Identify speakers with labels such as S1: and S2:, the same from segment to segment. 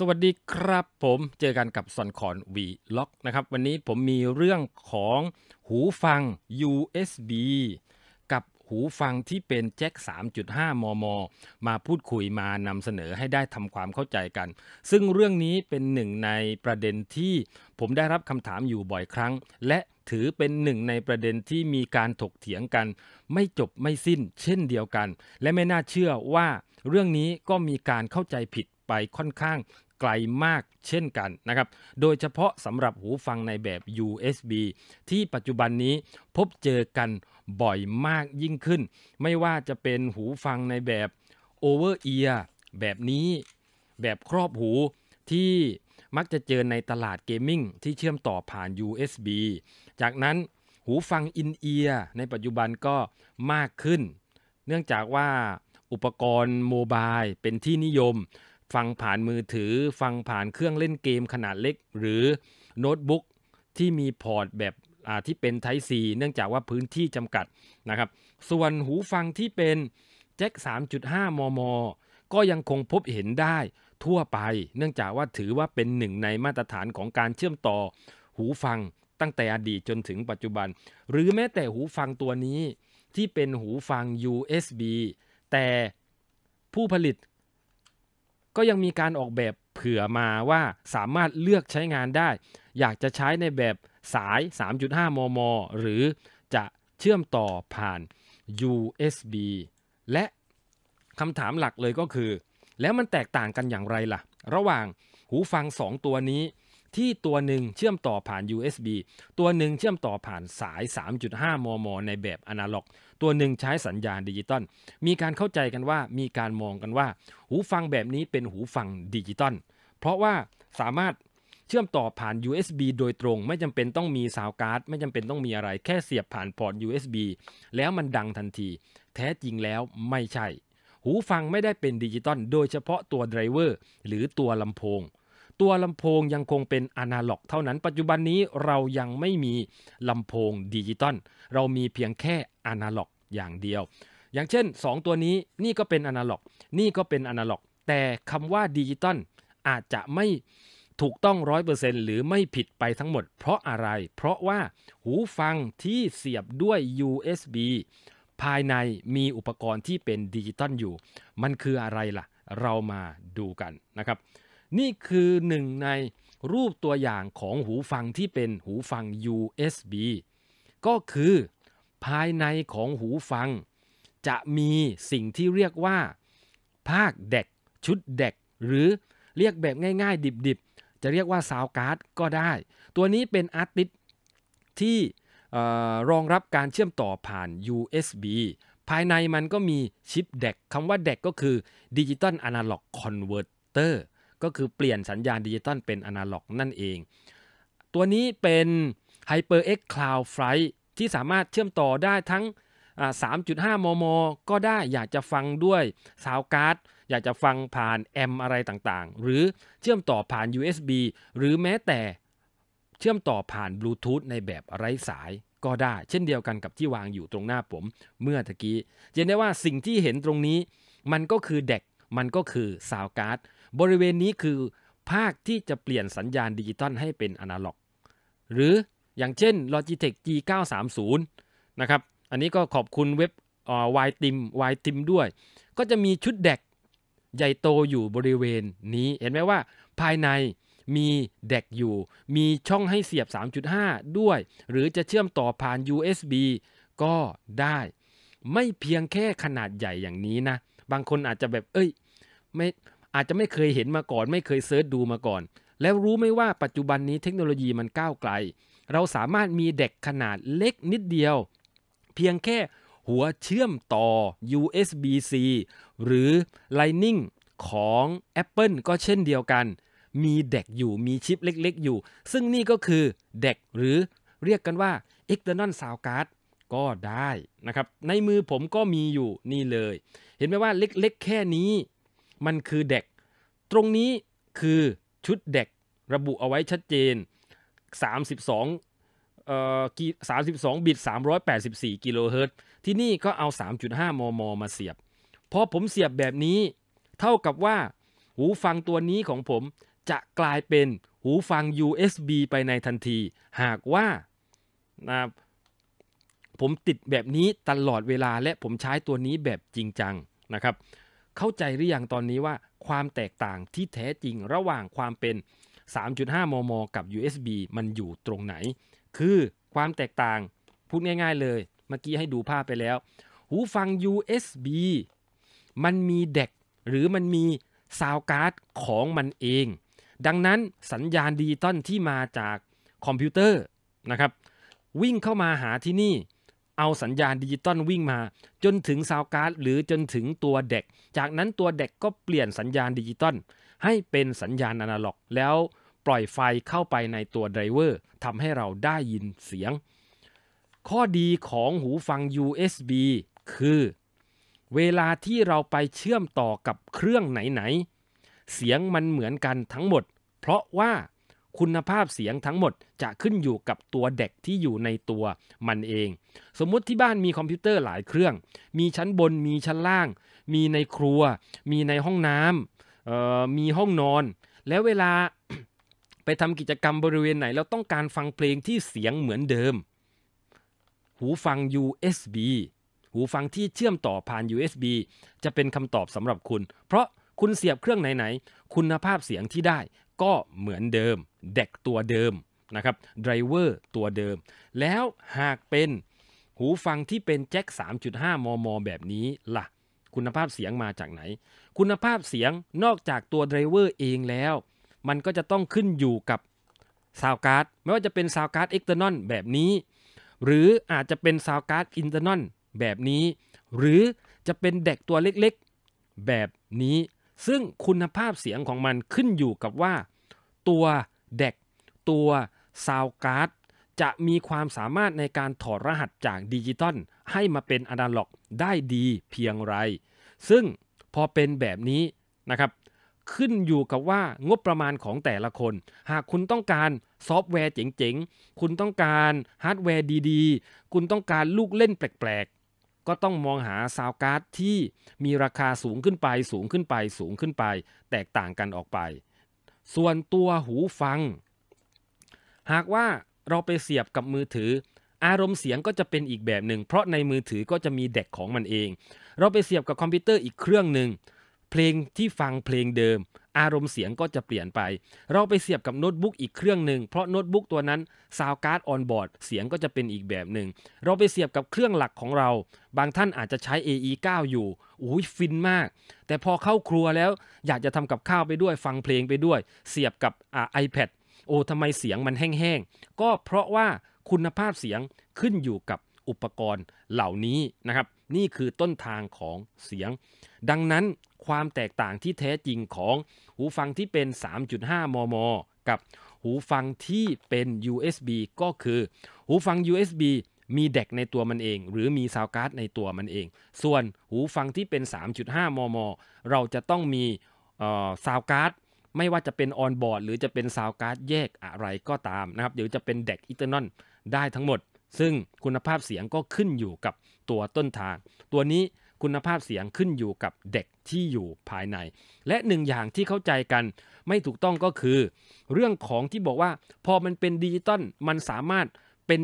S1: สวัสดีครับผมเจอกันกับซอนคอนวีล็อกนะครับวันนี้ผมมีเรื่องของหูฟัง USB กับหูฟังที่เป็นแจ็ค3.5 มม มาพูดคุยมานำเสนอให้ได้ทำความเข้าใจกัน ซึ่งเรื่องนี้เป็นหนึ่งในประเด็นที่ผมได้รับคำถามอยู่บ่อยครั้ง และถือเป็นหนึ่งในประเด็นที่มีการถกเถียงกัน ไม่จบไม่สิ้นเช่นเดียวกัน และไม่น่าเชื่อว่าเรื่องนี้ก็มีการเข้าใจผิดไปค่อนข้างไกลมากเช่นกันนะครับ โดยเฉพาะสำหรับหูฟังในแบบ USB ที่ปัจจุบันนี้พบเจอกันบ่อยมากยิ่งขึ้น ไม่ว่าจะเป็นหูฟังในแบบ over ear แบบนี้แบบครอบหูที่มักจะเจอในตลาดเกมมิ่งที่เชื่อมต่อผ่าน USB จากนั้นหูฟังอินเอียร์ในปัจจุบันก็มากขึ้น เนื่องจากว่าอุปกรณ์โมบายเป็นที่นิยมฟังผ่านมือถือฟังผ่านเครื่องเล่นเกมขนาดเล็กหรือโน้ตบุ๊กที่มีพอร์ตแบบที่เป็นไทซีเนื่องจากว่าพื้นที่จำกัด นะครับ ส่วนหูฟังที่เป็นแจ็ค 3.5 มม ก็ยังคงพบเห็นได้ทั่วไป เนื่องจากว่าถือว่าเป็นหนึ่งในมาตรฐานของการเชื่อมต่อ หูฟังตั้งแต่อดีตจนถึงปัจจุบัน หรือแม้แต่หูฟังตัวนี้ที่เป็นหูฟัง USB แต่ผู้ผลิตก็ยังมีการออกแบบเผื่อมาว่าสามารถเลือกใช้งานได้ อยากจะใช้ในแบบสาย 3.5 มม หรือ จะเชื่อมต่อผ่าน USB และคำถามหลักเลยก็คือ แล้วมันแตกต่างกันอย่างไรล่ะ ระหว่างหูฟัง 2 ตัวนี้ ที่ตัวหนึ่งเชื่อมต่อผ่าน USB ตัวหนึ่งเชื่อมต่อผ่านสาย 3.5 มม ในแบบอนาล็อกตัวหนึ่งใช้สัญญาณดิจิตอล มีการเข้าใจกันว่ามีการมองกันว่า หูฟังแบบนี้เป็นหูฟังดิจิตอลเพราะว่าสามารถเชื่อมต่อผ่าน USB โดยตรง ไม่จำเป็นต้องมีซาวการ์ด ไม่จำเป็นต้องมีอะไรแค่เสียบผ่านพอร์ต USB แล้วมันดังทันที แท้จริงแล้วไม่ใช่ หูฟังไม่ได้เป็นดิจิตอลโดยเฉพาะตัวไดรเวอร์หรือตัวลำโพงตัวลำโพงยังคงเป็นอนาล็อก เท่านั้น ปัจจุบันนี้เรายังไม่มีลำโพงดิจิตอล เรามีเพียงแค่อนาล็อกอย่างเดียว อย่างเช่น 2 ตัวนี้ นี่ก็เป็นอนาล็อก นี่ก็เป็นอนาล็อก แต่คำว่าดิจิตอลอาจจะไม่ถูกต้อง 100%หรือไม่ผิดไปทั้งหมด เพราะอะไร เพราะว่าหูฟังที่เสียบด้วย USB ภายในมีอุปกรณ์ที่เป็นดิจิตอลอยู่ มันคืออะไรล่ะ เรามาดูกันนะครับนี่คือหนึ่งในรูปตัวอย่างของหูฟังที่เป็นหูฟัง USB ก็คือภายในของหูฟัง จะมีสิ่งที่เรียกว่า ภาคเด็กชุดเด็กหรือเรียกแบบง่ายๆ ดิบๆ จะเรียกว่าซาวการ์ดก็ได้ ตัวนี้เป็นอาร์ติสที่รองรับการเชื่อมต่อผ่าน USB ภายในมันก็มีชิปเด็กคำว่าเด็กก็คือดิจิตอลอะนาล็อกคอนเวอร์เตอร์ก็คือเปลี่ยนสัญญาณดิจิตอลเป็นอนาล็อกนั่นเอง ตัวนี้เป็น HyperX Cloud Flight ที่สามารถเชื่อมต่อได้ทั้ง3.5 มม ก็ได้อยากจะฟังด้วยซาวการ์ด อยากจะฟังผ่านแอมอะไรต่าง ๆ หรือเชื่อมต่อผ่าน USB หรือแม้แต่เชื่อมต่อผ่านบลูทูธในแบบไร้สาย ก็ได้ เช่นเดียวกันกับที่วางอยู่ตรงหน้าผมเมื่อตะกี้ เห็นได้ว่าสิ่งที่เห็นตรงนี้มันก็คือเด็กมันก็คือซาวการ์ดบริเวณนี้คือภาคที่จะเปลี่ยนสัญญาณดิจิตอลให้เป็นอนาล็อก หรืออย่างเช่น Logitech G930 นะครับ อันนี้ก็ขอบคุณเว็บวายติมวายติมด้วย ก็จะมีชุดแดกใหญ่โตอยู่บริเวณนี้ เห็นไหมว่าภายในมีแดกอยู่ มีช่องให้เสียบ 3.5 ด้วย หรือจะเชื่อมต่อผ่าน USB ก็ได้ ไม่เพียงแค่ขนาดใหญ่อย่างนี้นะ บางคนอาจจะแบบเอ้ยไม่อาจจะไม่เคยเห็นมาก่อน ไม่เคยเซิร์ชดูมาก่อน แล้วรู้ไหมว่าปัจจุบันนี้เทคโนโลยีมันก้าวไกล เราสามารถมีเด็กขนาดเล็กนิดเดียว เพียงแค่หัวเชื่อมต่อ USB-C หรือ Lightning ของ Apple ก็เช่นเดียวกัน มีเด็กอยู่มีชิปเล็กๆอยู่ ซึ่งนี่ก็คือเด็กหรือเรียกกันว่า external sound card ก็ได้นะครับในมือผมก็มีอยู่นี่เลย เห็นไหมว่าเล็กๆแค่นี้มันคือเด็กตรงนี้คือชุดเด็กระบุเอาไว้ชัดเจน 32เอ่อ32บิต384กิโลเฮิรตซ์ที่นี่ก็เอา 3.5 มม มาเสียบพอผมเสียบแบบนี้เท่ากับว่าหูฟังตัวนี้ของผมจะกลายเป็นหูฟัง USB ไปในทันที หากว่านะผมติดแบบนี้ตลอดเวลาและผมใช้ตัวนี้แบบจริงจังนะครับเข้าใจหรือยังตอนนี้ว่าความแตกต่างที่แท้จริงระหว่างความเป็น 3.5 มม กับ USB มันอยู่ตรงไหน คือความแตกต่างพูดง่ายๆเลย เมื่อกี้ให้ดูภาพไปแล้ว หูฟัง USB มันมีเด็กหรือมันมีซาวการ์ดของมันเอง ดังนั้นสัญญาณดิจิตอลที่มาจากคอมพิวเตอร์นะครับวิ่งเข้ามาหาที่นี่เอาสัญญาณดิจิตอลวิ่งมาจนถึงซาวการ์ดหรือจนถึงตัวเด็กจากนั้นตัวเด็กก็เปลี่ยนสัญญาณดิจิตอลให้เป็นสัญญาณอนาล็อกแล้วปล่อยไฟเข้าไปในตัวไดรเวอร์ทำให้เราได้ยินเสียง ข้อดีของหูฟัง USB คือ เวลาที่เราไปเชื่อมต่อกับเครื่องไหน ๆ เสียงมันเหมือนกันทั้งหมด เพราะว่าคุณภาพเสียงทั้งหมดจะขึ้นอยู่กับตัวเด็กที่อยู่ในตัวมันเอง สมมุติที่บ้านมีคอมพิวเตอร์หลายเครื่อง มีชั้นบน มีชั้นล่าง มีในครัว มีในห้องน้ำ มีห้องนอน แล้วเวลาไปทำกิจกรรมบริเวณไหน แล้วต้องการฟังเพลงที่เสียงเหมือนเดิม หูฟัง USB หูฟังที่เชื่อมต่อผ่าน USB จะเป็นคำตอบสำหรับคุณ เพราะคุณเสียบเครื่องไหนๆคุณภาพเสียงที่ได้ก็เหมือนเดิมเด็กตัวเดิม นะครับไดรเวอร์ตัวเดิม แล้วหากเป็นหูฟังที่เป็นแจ็ค3.5มมแบบนี้ล่ะ คุณภาพเสียงมาจากไหน คุณภาพเสียงนอกจากตัวไดรเวอร์เองแล้ว มันก็จะต้องขึ้นอยู่กับซาวการ์ดไม่ว่าจะเป็นซาวการ์ดเอ็กเตอร์นอแบบนี้ หรืออาจจะเป็นซาวการ์ดอินเตอร์นแบบนี้ หรือจะเป็นเด็กตัวเล็กๆแบบนี้ ซึ่งคุณภาพเสียงของมันขึ้นอยู่กับว่าตัวเด็กตัวซาวการ์ดจะมีความสามารถในการถอดรหัสจากดิจิตอลให้มาเป็นอนาล็อกได้ดีเพียงไร ซึ่งพอเป็นแบบนี้นะครับขึ้นอยู่กับว่างบประมาณของแต่ละคน หากคุณต้องการซอฟต์แวร์เจ๋งๆ คุณต้องการฮาร์ดแวร์ดีๆ คุณต้องการลูกเล่นแปลกๆ ก็ต้องมองหาซาวการ์ดที่มีราคาสูงขึ้นไปสูงขึ้นไปสูงขึ้นไป แตกต่างกันออกไปส่วนตัวหูฟัง หากว่าเราไปเสียบกับมือถือ อารมณ์เสียงก็จะเป็นอีกแบบหนึ่งเพราะในมือถือก็จะมีแดกของมันเอง เราไปเสียบกับคอมพิวเตอร์อีกเครื่องหนึ่งเพลงที่ฟังเพลงเดิม อารมณ์เสียงก็จะเปลี่ยนไป เราไปเสียบกับโน้ตบุ๊กอีกเครื่องหนึ่งเพราะโน้ตบุ๊กตัวนั้นซาวการ์ดออนบอร์ดเสียงก็จะเป็นอีกแบบหนึ่งเราไปเสียบกับเครื่องหลักของเรา บางท่านอาจจะใช้ AE9 อยู่ อุ้ยฟินมาก แต่พอเข้าครัวแล้วอยากจะทำกับข้าวไปด้วยฟังเพลงไปด้วย เสียบกับไอแพดโอ้ทำไมเสียงมันแห้งๆ ก็เพราะว่าคุณภาพเสียงขึ้นอยู่กับอุปกรณ์เหล่านี้นะครับนี่คือต้นทางของเสียง ดังนั้นความแตกต่างที่แท้จริงของหูฟังที่เป็น 3.5 มม กับ หูฟังที่เป็น USB ก็คือ หูฟัง USB มีแดกในตัวมันเอง หรือมีซาวการ์ดในตัวมันเอง ส่วนหูฟังที่เป็น 3.5 มม เราจะต้องมีซาวการ์ดไม่ว่าจะเป็นออนบอร์ดหรือจะเป็นซาวการ์ดแยกอะไรก็ตามนะครับเดี๋ยวจะเป็นแดกอิเทอร์นอนได้ทั้งหมดซึ่งคุณภาพเสียงก็ขึ้นอยู่กับตัวต้นทาง ตัวนี้คุณภาพเสียงขึ้นอยู่กับเด็กที่อยู่ภายใน และหนึ่งอย่างที่เข้าใจกันไม่ถูกต้องก็คือ เรื่องของที่บอกว่า พอมันเป็นดิจิตอลมันสามารถเป็น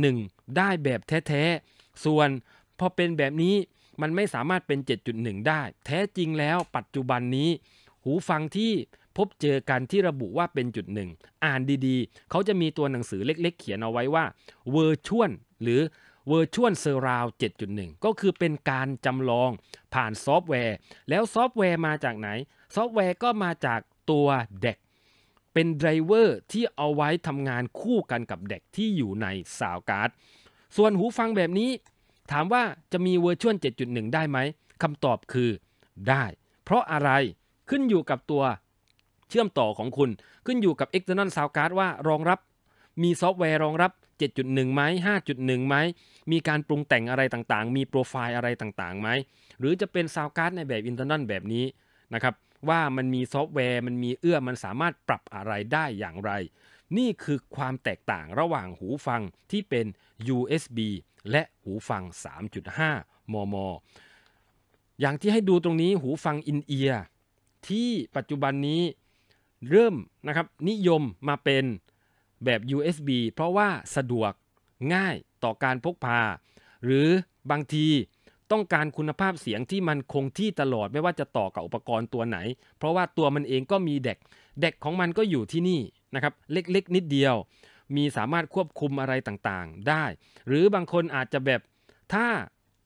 S1: 7.1 ได้แบบแท้ๆ ส่วนพอเป็นแบบนี้มันไม่สามารถเป็น 7.1 ได้ แท้จริงแล้ว ปัจจุบันนี้ หูฟังที่พบเจอกันที่ระบุว่าเป็นจุดหนึ่ง อ่านดี ๆ เขาจะมีตัวหนังสือเล็ก ๆ เขียนเอาไว้ว่าเวอร์ชวนหรือ v i r t ์เ l surround 7.1 ก็คือเป็นการจำลองผ่านซอฟต์แวร์ แล้วซอฟต์แวร์มาจากไหน ซอฟต์แวร์ก็มาจากตัวเด็กเป็นไดรเวอร์ที่เอาไว้ทำงานคู่กันกับเด็กที่อยู่ในสาวการ์ดส่วนหูฟังแบบนี้ ถามว่าจะมีเวอร์ชวล7.1 ได้ไหมคำตอบคือได้ เพราะอะไรขึ้นอยู่กับตัวเชื่อมต่อของคุณขึ้นอยู่กับ external sound card ว่ารองรับ มีซอฟต์แวร์รองรับ 7.1 ไหม 5.1 ไหม มีการปรุงแต่งอะไรต่างๆ มีโปรไฟล์อะไรต่างๆไหม หรือจะเป็นซาวการ์ดในแบบอินเทอร์เน็ตแบบนี้นะครับว่ามันมีซอฟต์แวร์มันมีเอื้อมันสามารถปรับอะไรได้อย่างไร นี่คือความแตกต่างระหว่างหูฟังที่เป็น USB และหูฟัง 3.5มมอย่างที่ให้ดูตรงนี้หูฟังอินเอียร์ที่ปัจจุบันนี้เริ่มนะครับนิยมมาเป็นแบบ USB เพราะว่าสะดวกง่ายต่อการพกพา หรือบางทีต้องการคุณภาพเสียงที่มันคงที่ตลอดไม่ว่าจะต่อกับอุปกรณ์ตัวไหน เพราะว่าตัวมันเองก็มีเด็กเด็กของมันก็อยู่ที่นี่นะครับเล็กๆ นิดเดียวมีสามารถควบคุมอะไรต่างๆ ได้ หรือบางคนอาจจะแบบถ้า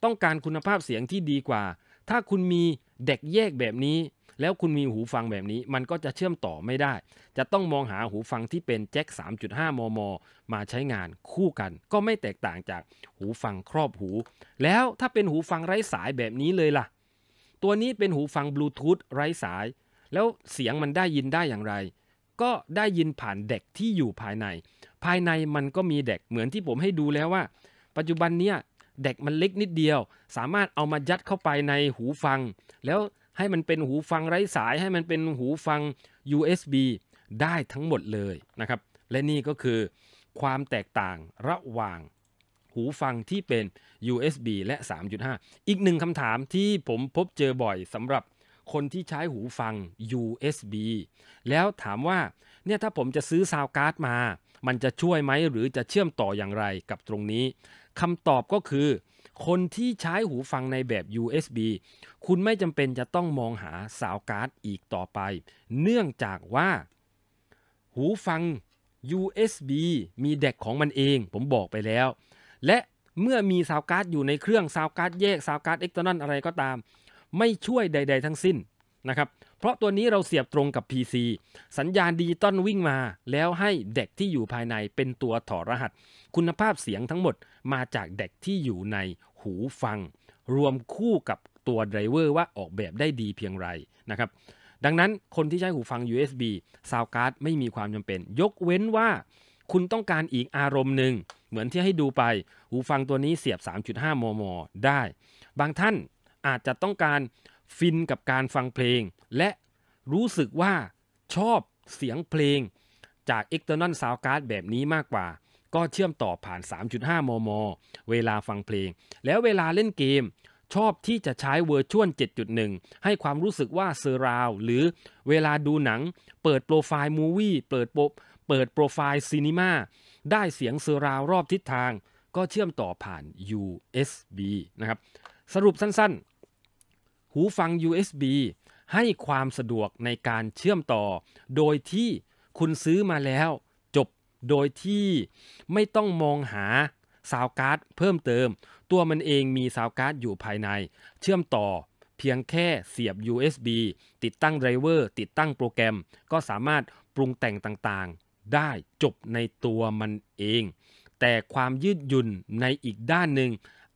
S1: ต้องการคุณภาพเสียงที่ดีกว่า ถ้าคุณมีเด็กแยกแบบนี้แล้วคุณมีหูฟังแบบนี้มันก็จะเชื่อมต่อไม่ได้ จะต้องมองหาหูฟังที่เป็นแจ็ค 3.5 มม มาใช้งานคู่กันก็ไม่แตกต่างจากหูฟังครอบหู แล้วถ้าเป็นหูฟังไร้สายแบบนี้เลยล่ะ ตัวนี้เป็นหูฟังบลูทูธไร้สาย แล้วเสียงมันได้ยินได้อย่างไร ก็ได้ยินผ่านเด็กที่อยู่ภายใน ภายในมันก็มีเด็กเหมือนที่ผมให้ดูแล้วว่า ปัจจุบันเนี้ยเด็กมันเล็กนิดเดียว สามารถเอามายัดเข้าไปในหูฟัง แล้วให้มันเป็นหูฟังไร้สาย ให้มันเป็นหูฟัง USB ได้ทั้งหมดเลยนะครับและนี่ก็คือ ความแตกต่างระหว่างหูฟังที่เป็น USB และ 3.5 อีกหนึ่งคำถามที่ผมพบเจอบ่อยสำหรับคนที่ใช้หูฟัง USB แล้วถามว่าเนี่ยถ้าผมจะซื้อซาวการ์ดมา มันจะช่วยไหม หรือจะเชื่อมต่ออย่างไรกับตรงนี้คำตอบก็คือคนที่ใช้หูฟังในแบบ USB คุณไม่จำเป็นจะต้องมองหาสาวการ์ดอีกต่อไป เนื่องจากว่า หูฟัง USB มีแดกของมันเอง ผมบอกไปแล้ว และเมื่อมีซาวการ์ดอยู่ในเครื่องซาวการ์ดแยกซาวการ์ดเอ็กซ์ตอนันอะไรก็ตาม ไม่ช่วยใด ๆ ทั้งสิ้นนะครับเพราะตัวนี้เราเสียบตรงกับ PC สัญญาณดิจิตอลวิ่งมา แล้วให้เด็กที่อยู่ภายในเป็นตัวถอดรหัส คุณภาพเสียงทั้งหมดมาจากเด็กที่อยู่ในหูฟัง รวมคู่กับตัวไดรเวอร์ว่าออกแบบได้ดีเพียงไรนะครับดังนั้นคนที่ใช้หูฟัง USB ซาวการ์ดไม่มีความจำเป็น ยกเว้นว่าคุณต้องการอีกอารมณ์หนึ่ง เหมือนที่ให้ดูไป หูฟังตัวนี้เสียบ 3.5 มม ได้ บางท่านอาจจะต้องการฟินกับการฟังเพลง และรู้สึกว่าชอบเสียงเพลง จาก external soundcard แบบนี้มากกว่า ก็เชื่อมต่อผ่าน 3.5 มม เวลาฟังเพลง แล้วเวลาเล่นเกมชอบที่จะใช้เวอร์ชวล7.1 ให้ความรู้สึกว่าเซอร์ราวหรือเวลาดูหนัง เปิดโปรไฟล์มูวี่เปิดโปเปิดโปรไฟล์ซีนีมาได้เสียงเซอร์ราวรอบทิศทางก็เชื่อมต่อผ่าน USB นะครับสรุปสั้น ๆหูฟัง USB ให้ความสะดวกในการเชื่อมต่อ โดยที่คุณซื้อมาแล้วจบโดยที่ไม่ต้องมองหา ซาวการ์ดเพิ่มเติม ตัวมันเองมีซาวการ์ดอยู่ภายใน เชื่อมต่อ เพียงแค่เสียบ USB ติดตั้งไดรเวอร์ติดตั้งโปรแกรม ก็สามารถปรุงแต่งต่างๆ ได้จบในตัวมันเอง แต่ความยืดหยุ่นในอีกด้านหนึ่ง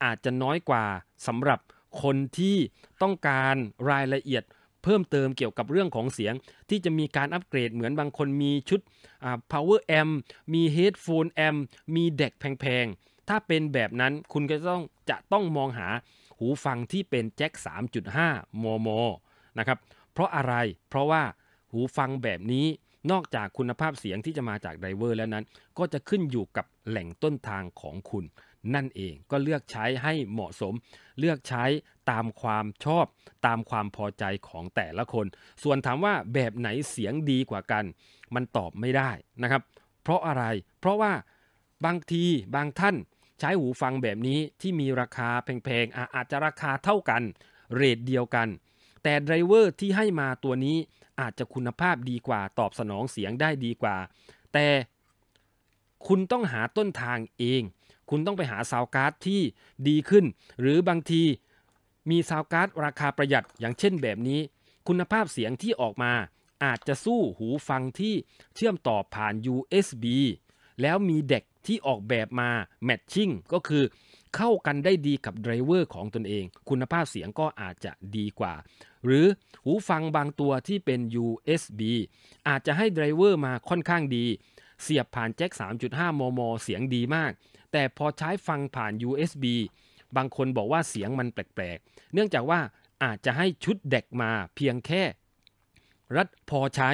S1: อาจจะน้อยกว่าสำหรับคนที่ต้องการรายละเอียดเพิ่มเติมเกี่ยวกับเรื่องของเสียงที่จะมีการอัปเกรดเหมือนบางคนมีชุด power amp มี headphone amp มีเด็กแพง ๆ ถ้าเป็นแบบนั้นคุณก็ต้องจะต้องมองหาหูฟังที่เป็นแจ็ค 3.5มมนะครับ เพราะอะไร เพราะว่าหูฟังแบบนี้นอกจากคุณภาพเสียงที่จะมาจากไดเวอร์แล้วนั้น ก็จะขึ้นอยู่กับแหล่งต้นทางของคุณนั่นเองก็เลือกใช้ให้เหมาะสมเลือกใช้ตามความชอบตามความพอใจของแต่ละคน ส่วนถามว่าแบบไหนเสียงดีกว่ากันมันตอบไม่ได้นะครับเพราะอะไรเพราะว่าบางที บางท่านใช้หูฟังแบบนี้ที่มีราคาแพงๆอาจจะราคาเท่ากัน เรทเดียวกัน แต่ไดรเวอร์ที่ให้มาตัวนี้อาจจะคุณภาพดีกว่าตอบสนองเสียงได้ดีกว่า แต่คุณต้องหาต้นทางเอง คุณต้องไปหาซาวการ์ดที่ดีขึ้น หรือบางทีมีซาวการ์ดราคาประหยัดอย่างเช่นแบบนี้ คุณภาพเสียงที่ออกมาอาจจะสู้หูฟังที่เชื่อมต่อผ่าน USB แล้วมีเด็กที่ออกแบบมาแมทชิ่งก็คือ เข้ากันได้ดีกับไดรเวอร์ของตนเอง คุณภาพเสียงก็อาจจะดีกว่า หรือหูฟังบางตัวที่เป็น USB อาจจะให้ไดรเวอร์มาค่อนข้างดีเสียบผ่านแจ็ค 3.5 มม เสียงดีมาก แต่พอใช้ฟังผ่าน USB บางคนบอกว่าเสียงมันแปลกๆ เนื่องจากว่าอาจจะให้ชุดเด็กมาเพียงแค่ รัดพอใช้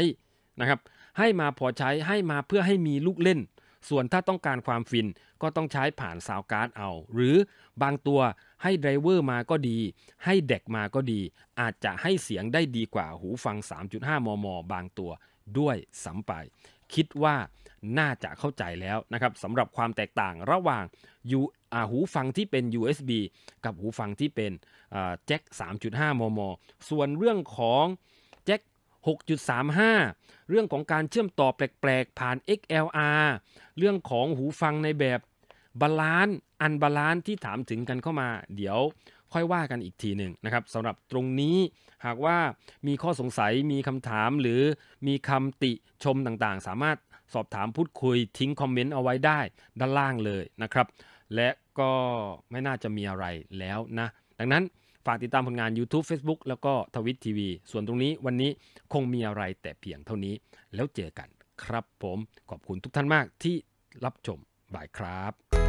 S1: นะครับ ให้มาพอใช้ ให้มาเพื่อให้มีลูกเล่น ส่วนถ้าต้องการความฟินก็ต้องใช้ผ่านซาวการ์ดเอา หรือบางตัวให้ไดรเวอร์มาก็ดี ให้เด็กมาก็ดี อาจจะให้เสียงได้ดีกว่าหูฟัง 3.5 มม บางตัวด้วยสัมไปคิดว่าน่าจะเข้าใจแล้วนะครับสำหรับความแตกต่างระหว่างูหูฟังที่เป็น USB กับหูฟังที่เป็นแจ็ค3.5 มม ส่วนเรื่องของ แจ็ค6.35 เรื่องของการเชื่อมต่อแปลกๆ ผ่าน XLR เรื่องของหูฟังในแบบบาลานซ์อันบาลานซ์ที่ถามถึงกันเข้ามา เดี๋ยวค่อยว่ากันอีกทีหนึ่งนะครับสำหรับตรงนี้หากว่ามีข้อสงสัยมีคำถามหรือมีคำติชมต่างๆ สามารถสอบถามพูดคุยทิ้งคอมเมนต์เอาไว้ได้ด้านล่างเลยนะครับ และก็ไม่น่าจะมีอะไรแล้วนะ ดังนั้นฝากติดตามผลงาน YouTube Facebook แล้วก็ทวิตทีวีส่วนตรงนี้วันนี้คงมีอะไรแต่เพียงเท่านี้แล้วเจอกันครับผมขอบคุณทุกท่านมากที่รับชมบายครับ